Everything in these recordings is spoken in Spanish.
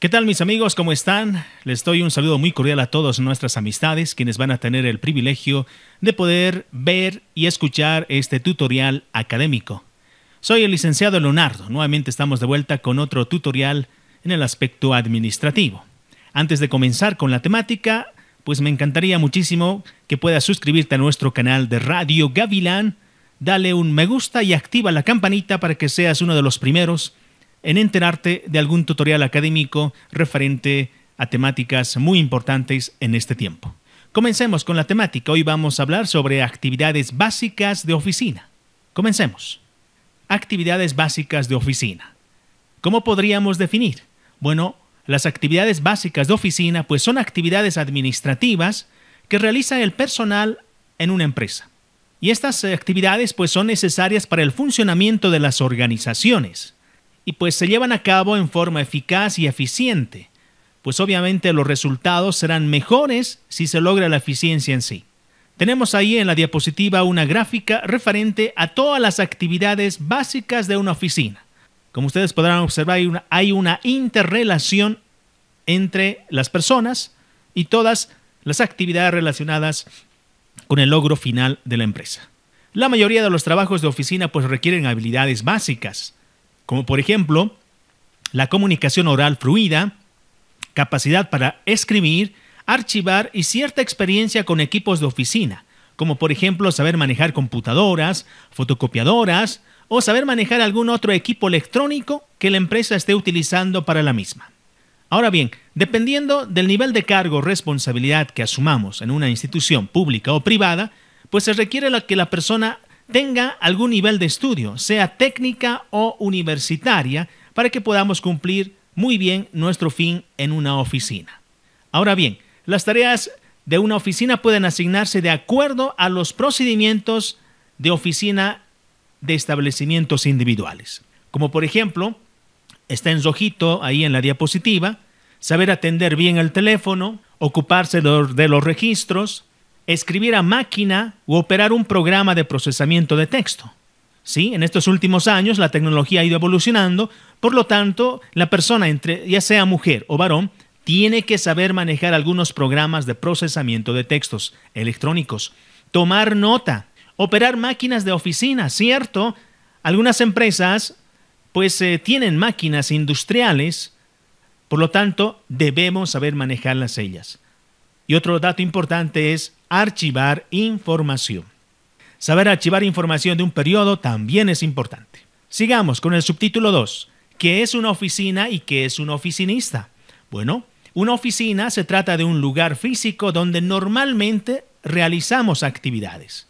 ¿Qué tal mis amigos? ¿Cómo están? Les doy un saludo muy cordial a todas nuestras amistades, quienes van a tener el privilegio de poder ver y escuchar este tutorial académico. Soy el licenciado Leonardo, nuevamente estamos de vuelta con otro tutorial en el aspecto administrativo. Antes de comenzar con la temática, pues me encantaría muchísimo que puedas suscribirte a nuestro canal de Radio Gavilán, dale un me gusta y activa la campanita para que seas uno de los primeros en enterarte de algún tutorial académico referente a temáticas muy importantes en este tiempo. Comencemos con la temática. Hoy vamos a hablar sobre actividades básicas de oficina. Comencemos. Actividades básicas de oficina. ¿Cómo podríamos definir? Bueno, las actividades básicas de oficina pues son actividades administrativas que realiza el personal en una empresa. Y estas actividades pues son necesarias para el funcionamiento de las organizaciones y pues se llevan a cabo en forma eficaz y eficiente, pues obviamente los resultados serán mejores si se logra la eficiencia en sí. Tenemos ahí en la diapositiva una gráfica referente a todas las actividades básicas de una oficina. Como ustedes podrán observar, hay una, hay una interrelación entre las personas y todas las actividades relacionadas con el logro final de la empresa. La mayoría de los trabajos de oficina pues requieren habilidades básicas, como por ejemplo la comunicación oral fluida, capacidad para escribir, archivar y cierta experiencia con equipos de oficina, como por ejemplo saber manejar computadoras, fotocopiadoras o saber manejar algún otro equipo electrónico que la empresa esté utilizando para la misma. Ahora bien, dependiendo del nivel de cargo o responsabilidad que asumamos en una institución pública o privada, pues se requiere que la persona tenga algún nivel de estudio, sea técnica o universitaria, para que podamos cumplir muy bien nuestro fin en una oficina. Ahora bien, las tareas de una oficina pueden asignarse de acuerdo a los procedimientos de oficina de establecimientos individuales. Como por ejemplo, está en rojito ahí en la diapositiva, saber atender bien el teléfono, ocuparse de los registros, escribir a máquina o operar un programa de procesamiento de texto. ¿Sí? En estos últimos años la tecnología ha ido evolucionando, por lo tanto, la persona, entre, ya sea mujer o varón, tiene que saber manejar algunos programas de procesamiento de textos electrónicos, tomar nota, operar máquinas de oficina, ¿cierto? Algunas empresas pues eh, tienen máquinas industriales, por lo tanto, debemos saber manejarlas ellas. Y otro dato importante es archivar información. Saber archivar información de un periodo también es importante. Sigamos con el subtítulo 2. ¿Qué es una oficina y qué es un oficinista? Bueno, una oficina se trata de un lugar físico donde normalmente realizamos actividades.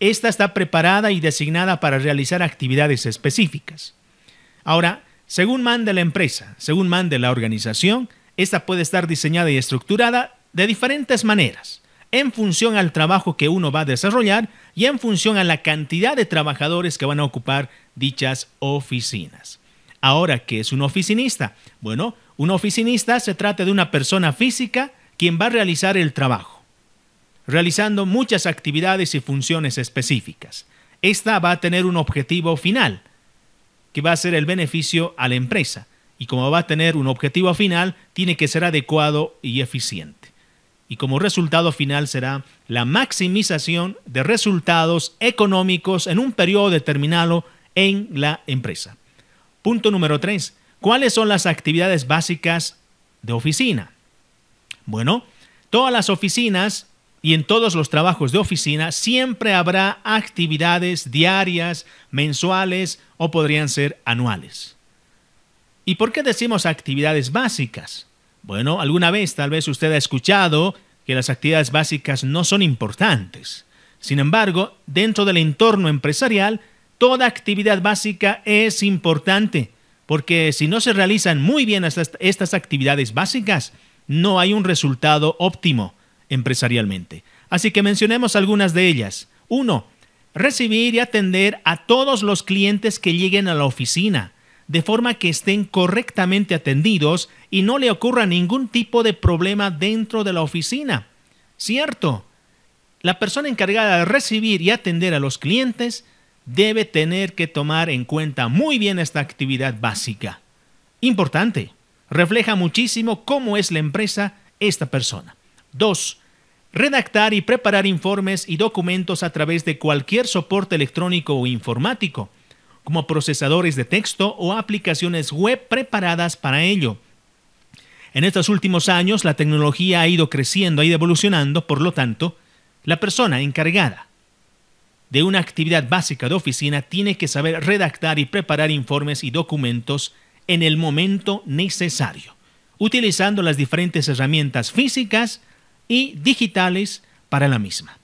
Esta está preparada y designada para realizar actividades específicas. Ahora, según mande la empresa, según mande la organización, esta puede estar diseñada y estructurada de diferentes maneras en función al trabajo que uno va a desarrollar y en función a la cantidad de trabajadores que van a ocupar dichas oficinas. Ahora, ¿qué es un oficinista? Bueno, un oficinista se trata de una persona física quien va a realizar el trabajo, realizando muchas actividades y funciones específicas. Esta va a tener un objetivo final, que va a ser el beneficio a la empresa. Y como va a tener un objetivo final, tiene que ser adecuado y eficiente y como resultado final será la maximización de resultados económicos en un periodo determinado en la empresa. Punto número 3. ¿Cuáles son las actividades básicas de oficina? Bueno, todas las oficinas y en todos los trabajos de oficina siempre habrá actividades diarias, mensuales o podrían ser anuales. ¿Y por qué decimos actividades básicas? Bueno, alguna vez tal vez usted ha escuchado que las actividades básicas no son importantes. Sin embargo, dentro del entorno empresarial, toda actividad básica es importante, porque si no se realizan muy bien estas, actividades básicas, no hay un resultado óptimo empresarialmente. Así que mencionemos algunas de ellas. Uno, recibir y atender a todos los clientes que lleguen a la oficina de forma que estén correctamente atendidos y no le ocurra ningún tipo de problema dentro de la oficina. Cierto, la persona encargada de recibir y atender a los clientes debe tener que tomar en cuenta muy bien esta actividad básica. Importante, refleja muchísimo cómo es la empresa esta persona. 2. Redactar y preparar informes y documentos a través de cualquier soporte electrónico o informático como procesadores de texto o aplicaciones web preparadas para ello. En estos últimos años la tecnología ha ido creciendo, ha ido evolucionando, por lo tanto, la persona encargada de una actividad básica de oficina tiene que saber redactar y preparar informes y documentos en el momento necesario, utilizando las diferentes herramientas físicas y digitales para la misma.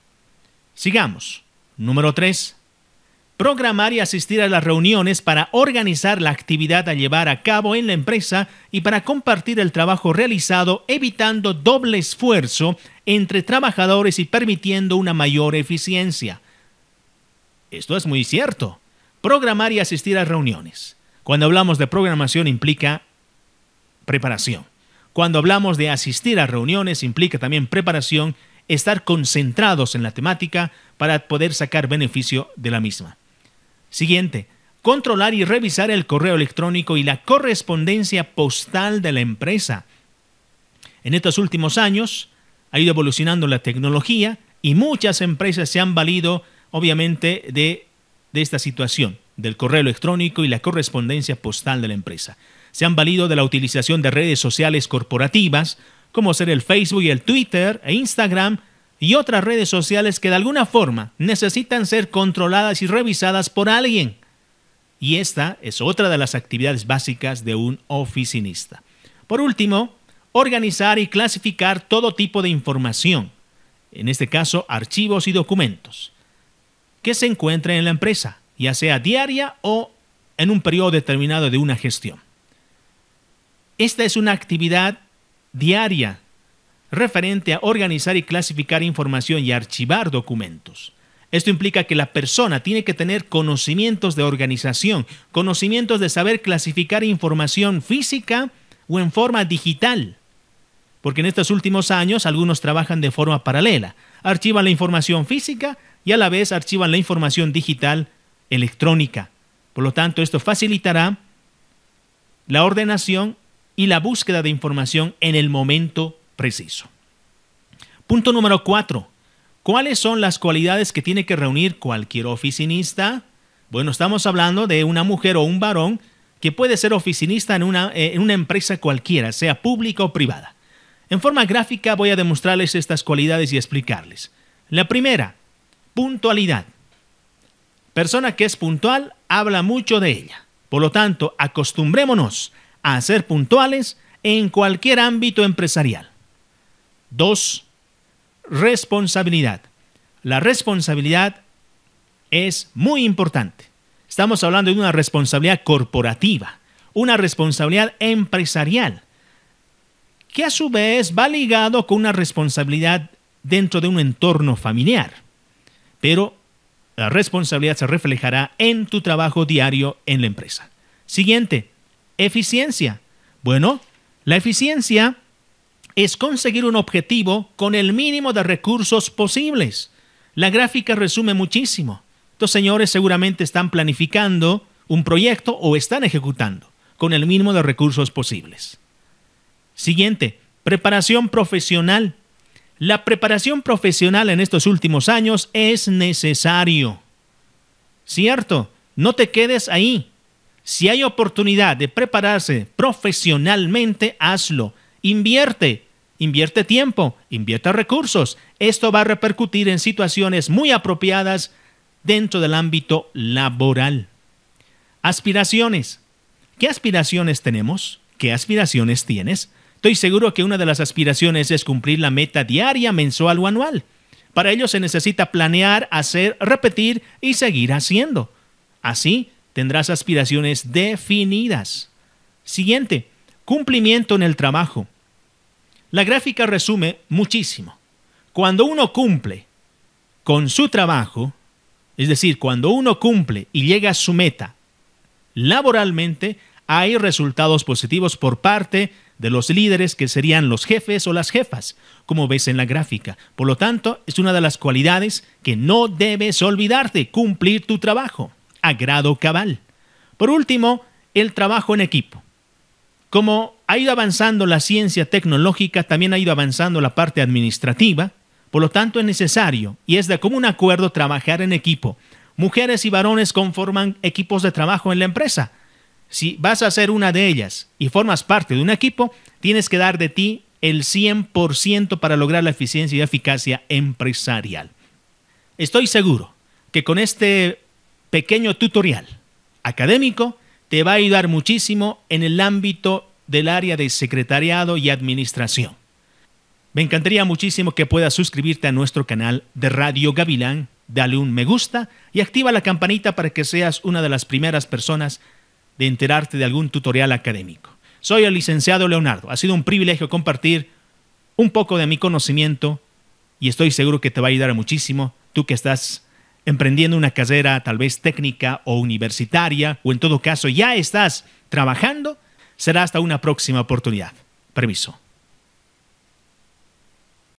Sigamos. Número 3 programar y asistir a las reuniones para organizar la actividad a llevar a cabo en la empresa y para compartir el trabajo realizado evitando doble esfuerzo entre trabajadores y permitiendo una mayor eficiencia. Esto es muy cierto. Programar y asistir a reuniones. Cuando hablamos de programación implica preparación. Cuando hablamos de asistir a reuniones implica también preparación, estar concentrados en la temática para poder sacar beneficio de la misma. Siguiente, controlar y revisar el correo electrónico y la correspondencia postal de la empresa. En estos últimos años ha ido evolucionando la tecnología y muchas empresas se han valido, obviamente, de, esta situación, del correo electrónico y la correspondencia postal de la empresa. Se han valido de la utilización de redes sociales corporativas, como ser el Facebook y el Twitter e Instagram, y otras redes sociales que de alguna forma necesitan ser controladas y revisadas por alguien. Y esta es otra de las actividades básicas de un oficinista. Por último, organizar y clasificar todo tipo de información, en este caso archivos y documentos, que se encuentren en la empresa, ya sea diaria o en un periodo determinado de una gestión. Esta es una actividad diaria referente a organizar y clasificar información y archivar documentos. Esto implica que la persona tiene que tener conocimientos de organización, conocimientos de saber clasificar información física o en forma digital. Porque en estos últimos años algunos trabajan de forma paralela. Archivan la información física y a la vez archivan la información digital electrónica. Por lo tanto, esto facilitará la ordenación y la búsqueda de información en el momento preciso. Punto número cuatro. ¿Cuáles son las cualidades que tiene que reunir cualquier oficinista? Bueno, estamos hablando de una mujer o un varón que puede ser oficinista en una, eh, en una empresa cualquiera, sea pública o privada. En forma gráfica voy a demostrarles estas cualidades y explicarles. La primera, puntualidad. Persona que es puntual habla mucho de ella. Por lo tanto, acostumbrémonos a ser puntuales en cualquier ámbito empresarial. Dos, responsabilidad. La responsabilidad es muy importante. Estamos hablando de una responsabilidad corporativa, una responsabilidad empresarial, que a su vez va ligado con una responsabilidad dentro de un entorno familiar. Pero la responsabilidad se reflejará en tu trabajo diario en la empresa. Siguiente, eficiencia. Bueno, la eficiencia es conseguir un objetivo con el mínimo de recursos posibles. La gráfica resume muchísimo. Estos señores seguramente están planificando un proyecto o están ejecutando con el mínimo de recursos posibles. Siguiente, preparación profesional. La preparación profesional en estos últimos años es necesario. Cierto, no te quedes ahí. Si hay oportunidad de prepararse profesionalmente, hazlo. Invierte, Invierte tiempo, invierta recursos. Esto va a repercutir en situaciones muy apropiadas dentro del ámbito laboral. Aspiraciones. ¿Qué aspiraciones tenemos? ¿Qué aspiraciones tienes? Estoy seguro que una de las aspiraciones es cumplir la meta diaria, mensual o anual. Para ello se necesita planear, hacer, repetir y seguir haciendo. Así tendrás aspiraciones definidas. Siguiente, cumplimiento en el trabajo. La gráfica resume muchísimo. Cuando uno cumple con su trabajo, es decir, cuando uno cumple y llega a su meta laboralmente, hay resultados positivos por parte de los líderes que serían los jefes o las jefas, como ves en la gráfica. Por lo tanto, es una de las cualidades que no debes olvidarte, cumplir tu trabajo a grado cabal. Por último, el trabajo en equipo. Como ha ido avanzando la ciencia tecnológica, también ha ido avanzando la parte administrativa, por lo tanto es necesario y es de común acuerdo trabajar en equipo. Mujeres y varones conforman equipos de trabajo en la empresa. Si vas a ser una de ellas y formas parte de un equipo, tienes que dar de ti el 100% para lograr la eficiencia y eficacia empresarial. Estoy seguro que con este pequeño tutorial académico te va a ayudar muchísimo en el ámbito del área de secretariado y administración. Me encantaría muchísimo que puedas suscribirte a nuestro canal de Radio Gavilán, dale un me gusta y activa la campanita para que seas una de las primeras personas de enterarte de algún tutorial académico. Soy el licenciado Leonardo, ha sido un privilegio compartir un poco de mi conocimiento y estoy seguro que te va a ayudar muchísimo tú que estás emprendiendo una carrera tal vez técnica o universitaria o en todo caso ya estás trabajando Será hasta una próxima oportunidad. Permiso.